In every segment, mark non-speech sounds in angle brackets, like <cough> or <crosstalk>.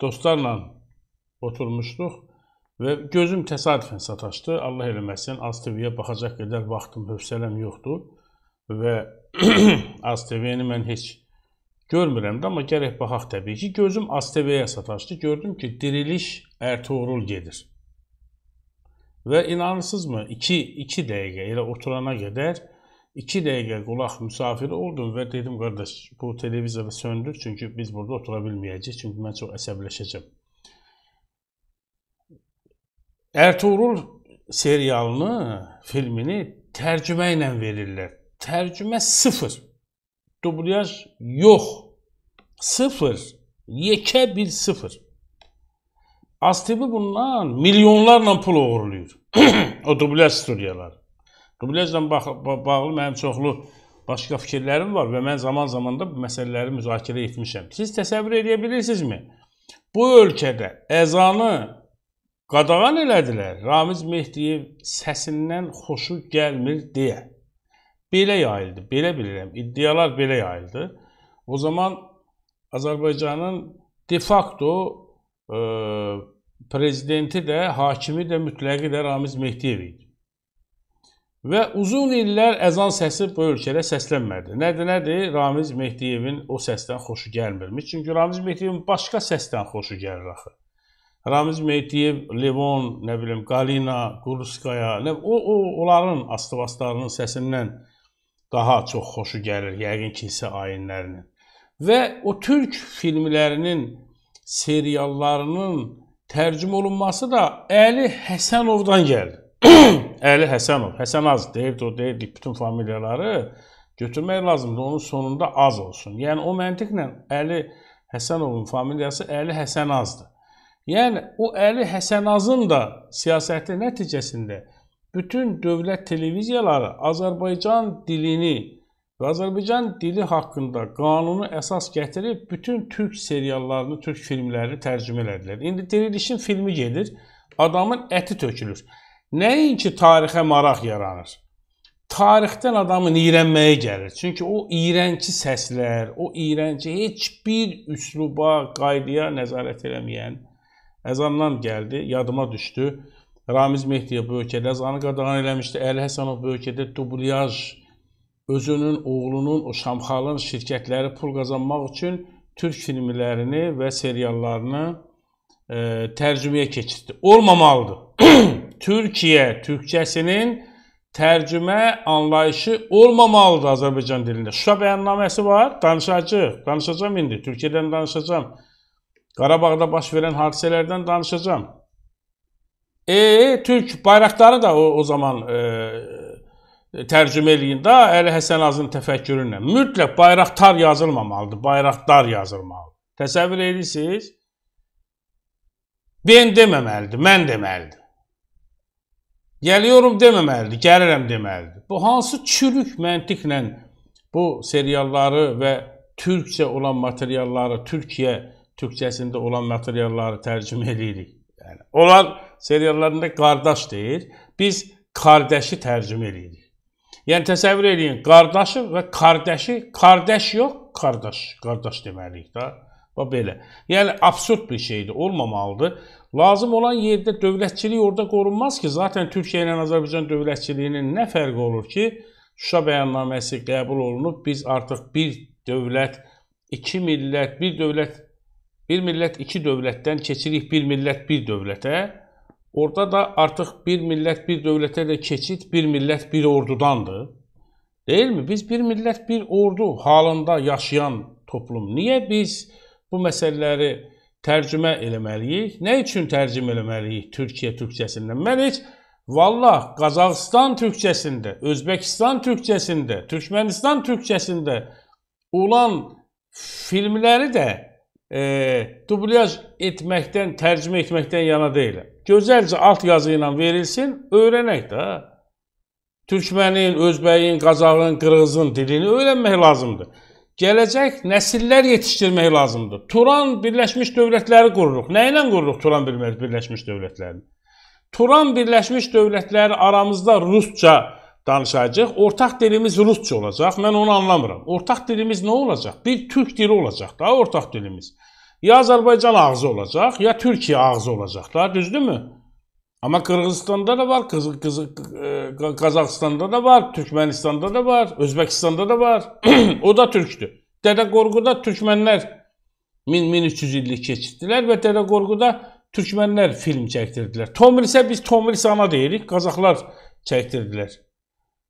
dostlarla oturmuşduq və gözüm təsadüfən sataşdı. Allah eləməsin, Az TV-yə baxacaq qədər vaxtım, hövsələm yoxdur və <clears throat> Az TV-ni mən heç görmürəm də, amma gərək baxaq təbii ki. Gözüm Az TV-yə sataşdı. Gördüm ki, diriliş Ərtuğrul gedir. Və inanırsınızmı, 2 2 dəqiqə elə oturana qədər 2 dəqiqə qulaq müsafiri oldum və dedim qardaş, bu televizoru söndür, çünki biz burada otura bilməyəcəyik, çünki mən çox əsəbləşəcəm. Ertuğrul serialını, filmini tərcümə ilə verirlər. Tərcümə 0. Dublyaj yox. 0. Yekə bir 0. ASTV bundan milyonlarla pul oğurluyur. <clears throat> o dublyaj studiyaları. Dublejlə bağlı mənim çoxlu başqa fikirlərim var və mən zaman-zaman da bu məsələləri müzakirə etmişəm. Siz təsəvvür edə bilirsinizmi? Bu ölkədə əzanı qadağan elədilər. Ramiz Mehdiyev səsindən xoşu gəlmir deyə. Belə yayıldı, belə bilirəm. İddialar belə yayıldı. O zaman Azərbaycanın de facto e, prezidenti də, hakimi də, mütləqi də Ramiz Mehdiyev idi. Və uzun illər əzan səsi bu ölkədə səslənmədi. Nədir, nədir? Ramiz Mehdiyevin o səsdən xoşu gəlmirmiş. Çünki Ramiz Mehdiyevin başqa səsdən xoşu gəlir axı. Ramiz Mehdiyev, Levon, nə bilim, Qalina, Quruskaya, nə o, o onların astıvaslarının səsindən daha çox xoşu gəlir yəqin kilsə ayinlərinin. Və o türk filmlərinin, seriallarının tərcümə olunması da Əli Həsənovdan gəlir. <clears throat> Əli Həsənov, Həsən Az deyib, o deyirdik bütün familiyaları götürmək lazımdır. Onun sonunda az olsun. Yəni o məntiqlə Əli Həsənovun familiyası Əli Həsən Azdır. Yəni o Əli Həsən Azın da siyasəti nəticəsində bütün dövlət televiziyaları Azərbaycan dilini və Azərbaycan dili haqqında qanunu əsas gətirib bütün türk seriallarını, türk filmlərini tərcümə elədilər. İndi dirilişin filmi gedir, adamın əti tökülür. Nəinki tarixə maraq yaranır. Tarixdən adamın iyrənməyi gəlir. Çünki o iyrənci səslər, o iyrənci heç bir üsluba, qaydaya nəzarət eləməyən əzandan gəldi, yadıma düşdü. Ramiz Mehdiyev bu ölkədə əzanı qadağan eləmişdi. Əli Həsənov bu ölkədə dublyaj özünün oğlunun o Şamxalın şirkətləri pul qazanmaq üçün türk filmlərini və seriallarını e, tərcüməyə keçirdi. Olmamalıdır. <clears throat> Türkiyə türkçəsinin tərcümə anlayışı olmamalıdır Azərbaycan dilində. Şuşa bəyannaməsi var, danışacağıq, danışacağam indi, Türkiyədən danışacağam. Qarabağda baş verən hadisələrdən danışacağam. E, Türk bayraqları da o, o zaman e, tərcümə eləyin də Əli Həsən Azın təfəkkürü ilə. Mütləq bayraqtar yazılmamalıdır, bayraqdar yazılmalıdır. Təsəvvür edirsiniz? Ben deməməlidir, mən deməlidir. Gəliyorum deməməlidir, gəlirəm deməlidir. Bu hansı çürük məntiqlə bu serialları və türkcə olan materialları Türkiyə türkçəsində olan materialları tərcümə edirik. Yəni onlar seriallarında qardaş deyir, biz qardaşı tərcümə edirik. Yəni təsəvvür eləyin, qardaşı və qardaşı, qardaş yox, qardaş, qardaş deməliyik də. Və belə. Yəni absurd bir şeydir, olmamalıdır. Lazım olan yerdə dövlətçilik orada qorunmaz ki, zaten Türkiyə ilə Azərbaycan dövlətçiliyinin nə fərqi olur ki, Şuşa bəyannaməsi qəbul olunub, biz artıq bir dövlət, iki millət, bir dövlət, bir millət, iki dövlətdən keçirik bir millət, bir dövlətə. Orada da artıq bir millət, bir dövlətə də keçid bir millət, bir ordudandır. Deyilmi? Biz bir millət, bir ordu halında yaşayan toplum. Niyə biz bu məsələləri tərcümə eləməliyik. Nə üçün tərcümə eləməliyik Türkiyə türkçəsindən? Mən heç vallah Qazaxstan türkçəsində, Özbəkistan türkçəsində, Türkmənistan türkçəsində olan filmləri də e, dublyaj etməkdən, tərcümə etməkdən yana deyiləm. Gözəlcə alt yazı ilə verilsin, öyrənək də. Türkmənin, özbəyin, qazağın, qırğızın dilini öyrənmək lazımdır gələcək nəsillər yetişdirmək lazımdır. Turan Birləşmiş Dövlətləri qururuq. Nə ilə qururuq Turan Birləşmiş Dövlətlərini? Turan Birləşmiş Dövlətləri aramızda rusca danışacaq. Ortaq dilimiz rusca olacaq. Mən onu anlamıram. Ortaq dilimiz nə olacaq? Bir türk dili olacaq da ortaq dilimiz. Ya Azərbaycan ağzı olacaq, ya Türkiyə ağzı olacaqlar, düzdürmü? Ama Kırgızistan'da da var, Kız, Kız, Kazakistan'da da var, Türkmenistan'da da var, Özbekistan'da da var. <clears throat> o da Türk'tü. Dede Gorgu'da Türkmenler 1300 illik geçirdiler ve Dede Gorgu'da Türkmenler film çektirdiler. Tomris'e biz Tomris ana deyirik, Kazaklar çektirdiler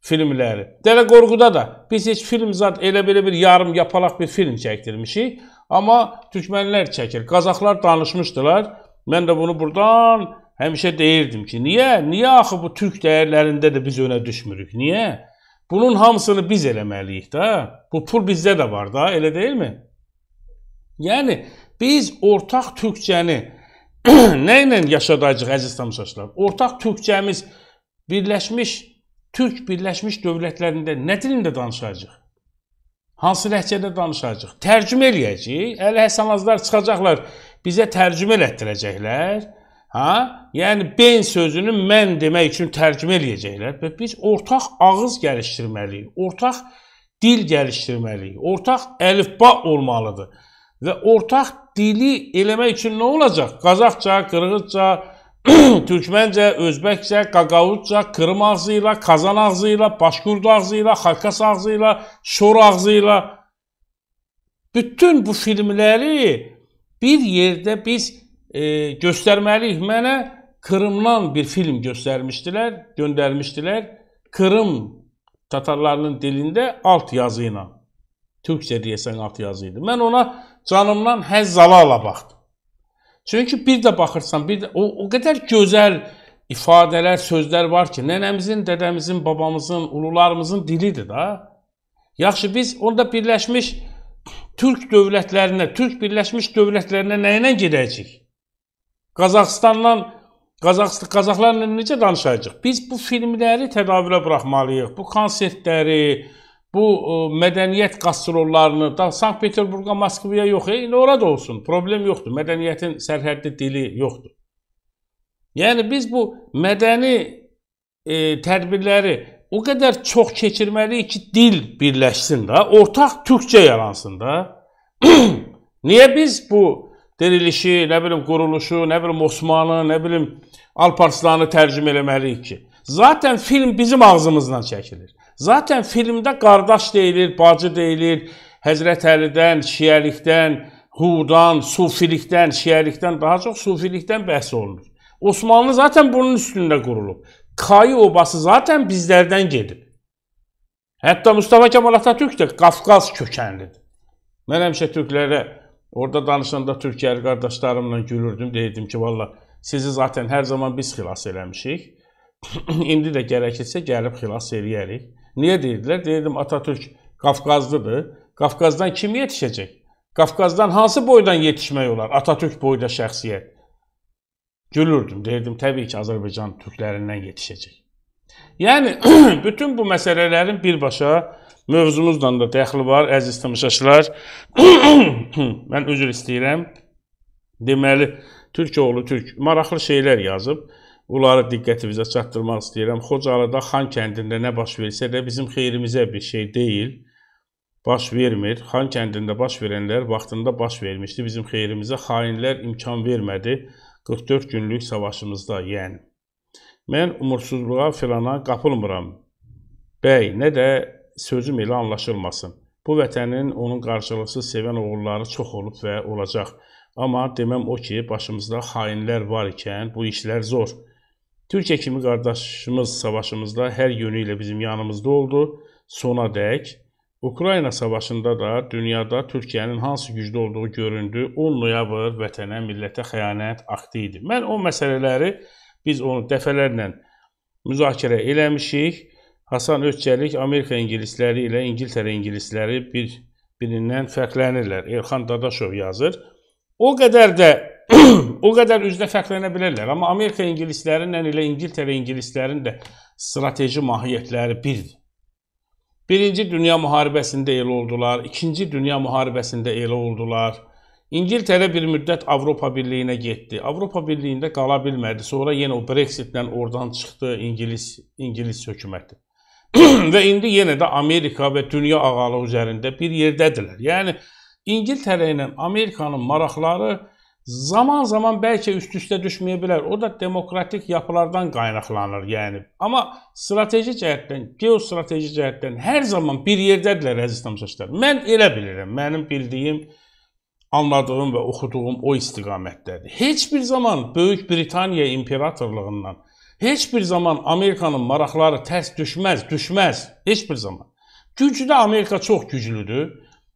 filmleri. Dede Gorgu'da da biz hiç film zat elə belə bir yarım yapalaq bir film çektirmişik. Ama Türkmenler çekir. Kazaklar danışmıştılar. Ben de bunu buradan Həmişə deyirdim ki, niyə? Niyə axı bu türk dəyərlərində də biz önə düşmürük? Niyə? Bunun hamısını biz eləməliyik də. Bu pul bizdə də var da, elə deyilmi? Yəni biz ortaq türkçəni <clears throat> nə ilə yaşadacağıq əziz tamaşaçılar? Ortaq türkçəmiz Birləşmiş Türk Birləşmiş Dövlətlərində nə dilində danışacağıq? Hansı ləhcədə danışacağıq? Tərcümə eləyəcəyik. Əli Həsənazlar çıxacaqlar, bizə tərcümə elətdirəcəklər. Ha? Yəni ben sözünü mən demək üçün tərcümə eləyəcəklər və biz ortaq ağız gəlişdirməliyik. Ortaq dil gəlişdirməliyik. Ortaq əlifba olmalıdır. Və ortaq dili eləmək üçün nə olacaq? Qazaxca, qırğızca, <clears throat> türkməncə, özbəkcə, qaqavuzca, Krım ağzı ilə, Kazan ağzı ilə, Başqurd ağzı ilə, Xarkas ağzı ilə, Şor ağzı ilə bütün bu filmləri bir yerdə biz e, göstərməliyik. Mənə Kırımdan bir film göstərmişdilər, göndərmişdilər. Kırım tatarlarının dilində alt yazı ilə. Türkcə deyəsən alt yazı idi. Mən ona canımdan həzz ala-ala baxdım. Çünki bir də baxırsan, bir də o, o qədər gözəl ifadələr, sözlər var ki, nənəmizin, dədəmizin, babamızın, ulularımızın dilidir da. Yaxşı biz onda birləşmiş Türk dövlətlərinə, Türk Birləşmiş Dövlətlərinə nə ilə gedəcəyik? Qazaxıstandan Qazax Qazaxlarla necə danışacağıq? Biz bu filmləri tədavürə buraxmalıyıq. Bu konsertləri, bu ə, e, mədəniyyət qastrollarını da Sankt-Peterburqa, Moskvaya yox, e, indi orada olsun. Problem yoxdur. Mədəniyyətin sərhədli dili yoxdur. Yəni biz bu mədəni e, tədbirləri o qədər çox keçirməliyik ki, dil birləşsin də, ortaq türkçə yaransın da. <clears throat> Niyə biz bu dirilişi, nə bilim quruluşu, nə bilim Osmanlı, nə bilim Alparslanı tərcümə eləməliyik ki. Zaten film bizim ağzımızdan çəkilir. Zaten filmdə qardaş deyilir, bacı deyilir. Həzrət Əlidən, şiəlikdən, Hudan, sufilikdən, şiəlikdən daha çox sufilikdən bəhs olunur. Osmanlı zaten bunun üstündə qurulub. Kayı obası zaten bizlərdən gedib. Hətta Mustafa Kemal Atatürk də Qafqaz kökənlidir. Mən həmişə türklərə Orada danışanda Türkiyəli qardaşlarımla gülürdüm, deyirdim ki, valla sizi zaten hər zaman biz xilas eləmişik. <clears throat> İndi də gərəkirsə gəlib xilas eləyərik. Niyə deyirdilər? Deyirdim Atatürk Qafqazlıdır. Qafqazdan kim yetişəcək? Qafqazdan hansı boydan yetişmək olar? Atatürk boyda şəxsiyyət. Gülürdüm, deyirdim təbii ki, Azərbaycan türklərindən yetişəcək. Yəni, <clears throat> bütün bu məsələlərin birbaşa mövzumuzla da dəxli var, əziz tamaşaçılar. <clears throat> Mən özür istəyirəm. Deməli, Türkoğlu Türk maraqlı şeylər yazıb. Bunları diqqətimizə çatdırmaq istəyirəm. Xocalıda, Xan kəndində nə baş versə də bizim xeyrimizə bir şey deyil. Baş vermir. Xan kəndində baş verənlər vaxtında baş vermişdi. Bizim xeyrimizə xainlər imkan vermədi 44 günlük savaşımızda, yəni. Mən umursuzluğa filana qapılmıram. Bəy, nə də sözüm elə anlaşılmasın. Bu vətənin onun qarşılıqsız sevən oğulları çox olub və olacaq. Amma deməm o ki, başımızda xainlər var ikən bu işlər zor. Türkiyə kimi qardaşımız savaşımızda hər yönü ilə bizim yanımızda oldu. Sona dək Ukrayna savaşında da dünyada Türkiyənin hansı gücdə olduğu göründü. 10 noyabr vətənə, millətə xəyanət aktı idi. Mən o məsələləri Biz onu dəfələrlə müzakirə eləmişik. Hasan Özçəlik Amerika ingilisləri ilə İngiltərə ingilisləri bir birindən fərqlənirlər. Elxan Dadaşov yazır. O qədər də <clears throat> o qədər üzdə fərqlənə bilərlər, amma Amerika ingilislərindən ilə İngiltərə ingilislərinin də strateji mahiyyətləri birdir. Birinci Dünya müharibəsində elə oldular, İkinci Dünya müharibəsində elə oldular. İngiltərə bir müddət Avropa Birliyinə getdi. Avropa Birliyində qala bilmədi. Sonra yenə o Brexitlə oradan çıxdı İngilis İngilis hökuməti. <clears throat> və indi yenə də Amerika və dünya ağalığı üzərində bir yerdədirlər. Yəni İngiltərə ilə Amerikanın maraqları zaman-zaman bəlkə üst-üstə düşməyə bilər. O da demokratik yapılardan qaynaqlanır, yəni. Amma strateji cəhətdən, geostrateji cəhətdən hər zaman bir yerdədirlər əziz tamaşaçılar. Mən elə bilirəm, mənim bildiyim anladığım və oxuduğum o istiqamətdədir. Heç bir zaman Böyük Britaniya imperatorluğundan, heç bir zaman Amerikanın maraqları tərs düşməz, düşməz, heç bir zaman. Gücdə Amerika çox güclüdür.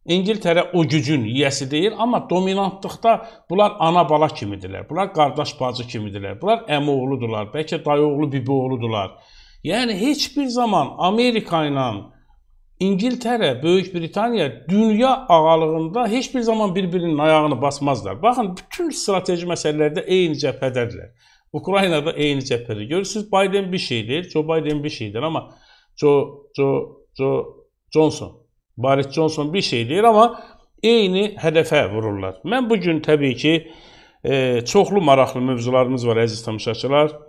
İngiltərə o gücün yiyəsi deyil, amma dominantlıqda bunlar ana-bala kimidirlər. Bunlar qardaş-bacı kimidirlər. Bunlar əmioğludurlar, bəlkə dayıoğlu, bibioğludurlar. Yəni heç bir zaman Amerika ilə İngiltərə, Böyük Britaniya dünya ağalığında heç bir zaman bir-birinin ayağını basmazlar. Baxın, bütün strateji məsələlərdə eyni cəbhədədirlər. Ukraynada eyni cəbhədə. Görürsüz, Biden bir şeydir, Joe Biden bir şeydir, amma Joe Joe Joe Johnson, Boris Johnson bir şeydir, amma eyni hədəfə vururlar. Mən bu gün təbii ki, e, çoxlu maraqlı mövzularımız var əziz tamaşaçılar.